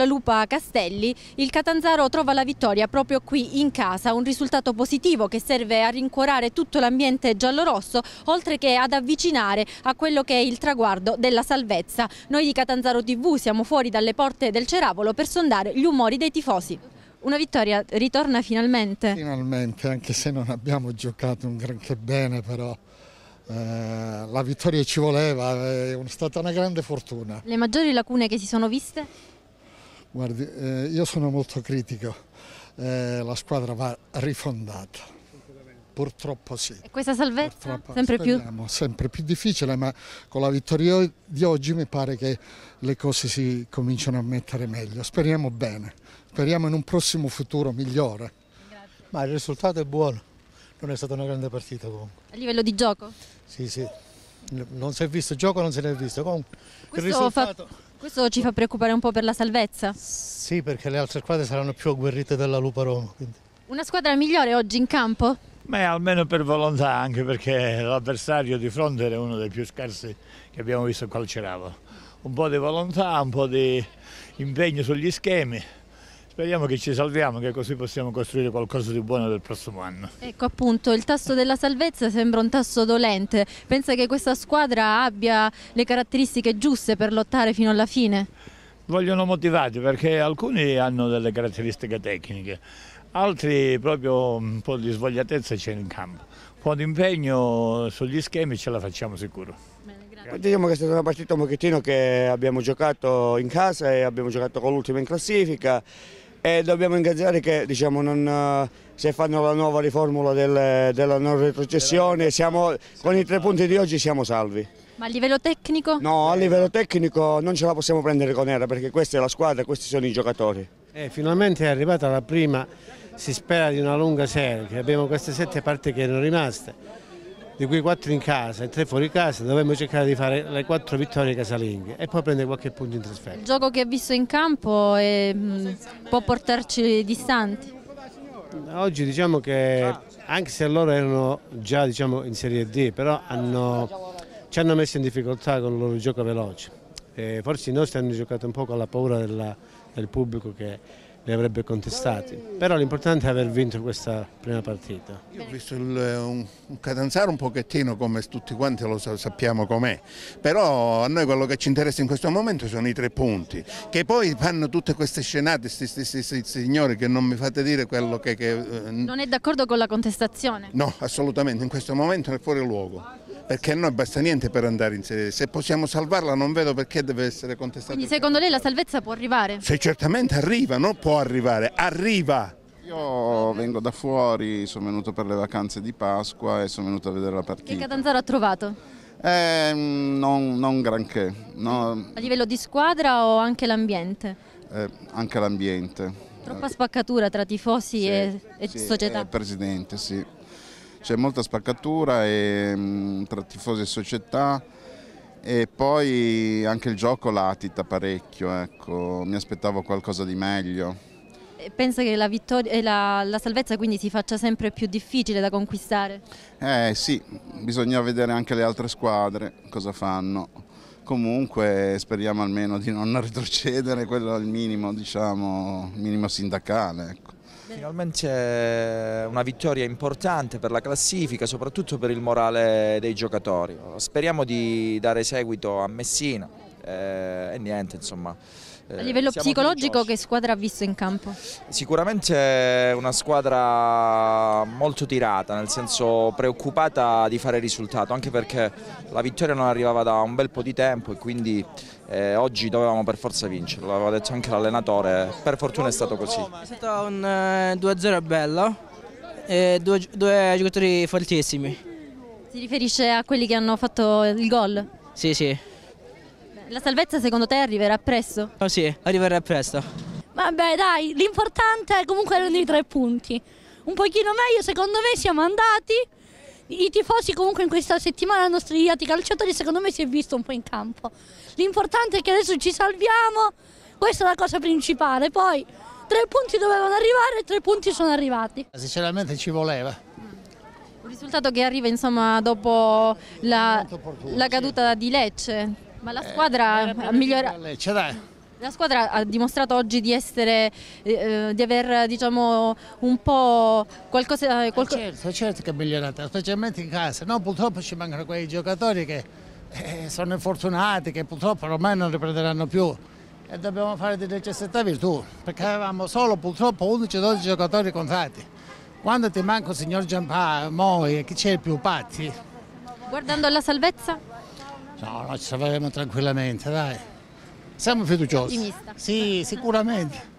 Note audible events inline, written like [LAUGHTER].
la lupa Castelli, il Catanzaro trova la vittoria proprio qui in casa, un risultato positivo che serve a rincuorare tutto l'ambiente giallorosso, oltre che ad avvicinare a quello che è il traguardo della salvezza. Noi di Catanzaro TV siamo fuori dalle porte del Ceravolo per sondare gli umori dei tifosi. Una vittoria ritorna finalmente? Finalmente, anche se non abbiamo giocato un granché bene però eh, la vittoria ci voleva, è stata una grande fortuna. Le maggiori lacune che si sono viste? Guardi, eh, io sono molto critico, eh, la squadra va rifondata. Purtroppo sì. E questa salvezza Purtroppo, sempre speriamo, più? Sempre più difficile, ma con la vittoria di oggi mi pare che le cose si cominciano a mettere meglio. Speriamo bene, speriamo in un prossimo futuro migliore. Grazie. Ma il risultato è buono, non è stata una grande partita comunque. A livello di gioco? Sì, sì, non si è visto, gioco non se ne è visto. Comunque, Questo il risultato... Fa questo ci fa preoccupare un po' per la salvezza? Sì, perché le altre squadre saranno più agguerrite della Lupa Roma. Quindi. Una squadra migliore oggi in campo? Beh, almeno per volontà, anche perché l'avversario di fronte era uno dei più scarsi che abbiamo visto calcerava. Un po' di volontà, un po' di impegno sugli schemi, Speriamo che ci salviamo, che così possiamo costruire qualcosa di buono del prossimo anno. Ecco appunto, il tasso della salvezza sembra un tasso dolente. Pensa che questa squadra abbia le caratteristiche giuste per lottare fino alla fine? Vogliono motivati perché alcuni hanno delle caratteristiche tecniche, altri proprio un po' di svogliatezza c'è in campo. Un po' di impegno sugli schemi ce la facciamo sicuro. Bene. Diciamo che è stata una partita un pochettino che abbiamo giocato in casa e abbiamo giocato con l'ultima in classifica e dobbiamo ingaggiare che diciamo, non, eh, se fanno la nuova riformula del, della non retrocessione, siamo, con i tre punti di oggi siamo salvi. Ma a livello tecnico? No, a livello tecnico non ce la possiamo prendere con Era perché questa è la squadra, questi sono i giocatori. Eh, finalmente è arrivata la prima, si spera di una lunga serie, abbiamo queste sette parti che erano rimaste di cui quattro in casa e tre fuori casa, dovremmo cercare di fare le quattro vittorie casalinghe e poi prendere qualche punto in trasferta. Il gioco che ha visto in campo è, può portarci distanti? Oggi diciamo che anche se loro erano già diciamo, in Serie D, però hanno, ci hanno messo in difficoltà con il loro gioco veloce. E forse i nostri hanno giocato un po' con la paura della, del pubblico che li avrebbe contestati. Però l'importante è aver vinto questa prima partita. Io ho visto il, un, un, Catanzaro un pochettino come tutti quanti lo sappiamo com'è, però a noi quello che ci interessa in questo momento sono i tre punti, che poi fanno tutte queste scenate, questi signori che non mi fate dire quello che... che eh, non è d'accordo con la contestazione? No, assolutamente, in questo momento è fuori luogo perché a noi basta niente per andare in Serie D. Se possiamo salvarla non vedo perché deve essere contestata. Quindi secondo lei la salvezza può arrivare? Se certamente arriva, non può arrivare, arriva! Io vengo da fuori, sono venuto per le vacanze di Pasqua e sono venuto a vedere la partita. Che Catanzaro ha trovato? Eh, non, non, granché. No. A livello di squadra o anche l'ambiente? Eh, anche l'ambiente. Troppa spaccatura tra tifosi sì, e, e sì, società. Eh, presidente, sì c'è molta spaccatura e, mm, tra tifose e società e poi anche il gioco latita parecchio, ecco. mi aspettavo qualcosa di meglio. Pensa che la, vittoria, eh, la, la, salvezza quindi si faccia sempre più difficile da conquistare? Eh sì, bisogna vedere anche le altre squadre cosa fanno. Comunque speriamo almeno di non [LAUGHS] retrocedere, quello è il minimo, diciamo, minimo sindacale. Ecco. Finalmente una vittoria importante per la classifica, soprattutto per il morale dei giocatori. Speriamo di dare seguito a Messina eh, e niente, insomma. Eh, a livello psicologico che squadra ha visto in campo? Sicuramente una squadra molto tirata, nel senso preoccupata di fare risultato, anche perché la vittoria non arrivava da un bel po' di tempo e quindi eh, oggi dovevamo per forza vincere, l'aveva detto anche l'allenatore, per fortuna è stato così. È stato un 2-0 bello, eh, due, due giocatori fortissimi. Si riferisce a quelli che hanno fatto il gol? Sì, sì. La salvezza secondo te arriverà presto? Oh sì, arriverà presto. Vabbè dai, l'importante è comunque rendere i tre punti. Un pochino meglio secondo me siamo andati. I tifosi comunque in questa settimana hanno strigliato i calciatori, secondo me si è visto un po' in campo. L'importante è che adesso ci salviamo, questa è la cosa principale. Poi tre punti dovevano arrivare e tre punti sono arrivati. Sinceramente ci voleva. Un risultato che arriva insomma dopo la, la caduta sì. di Lecce. Ma la eh, squadra eh, migliora... Lecce, La squadra ha dimostrato oggi di, essere, eh, eh di aver diciamo, un po' qualcosa... Eh, qualco... Certo, certo che è migliorata, specialmente in casa. No, purtroppo ci mancano quei giocatori che eh, sono infortunati, che purtroppo ormai non riprenderanno più. E dobbiamo fare di necessità virtù, perché avevamo solo purtroppo 11-12 giocatori contratti. Quando ti manca il signor Giampà, Moi, chi c'è più Patti? Guardando la salvezza? No, no, ci salveremo tranquillamente, dai. Siamo fiduciosi. Ottimista. Sì, sicuramente.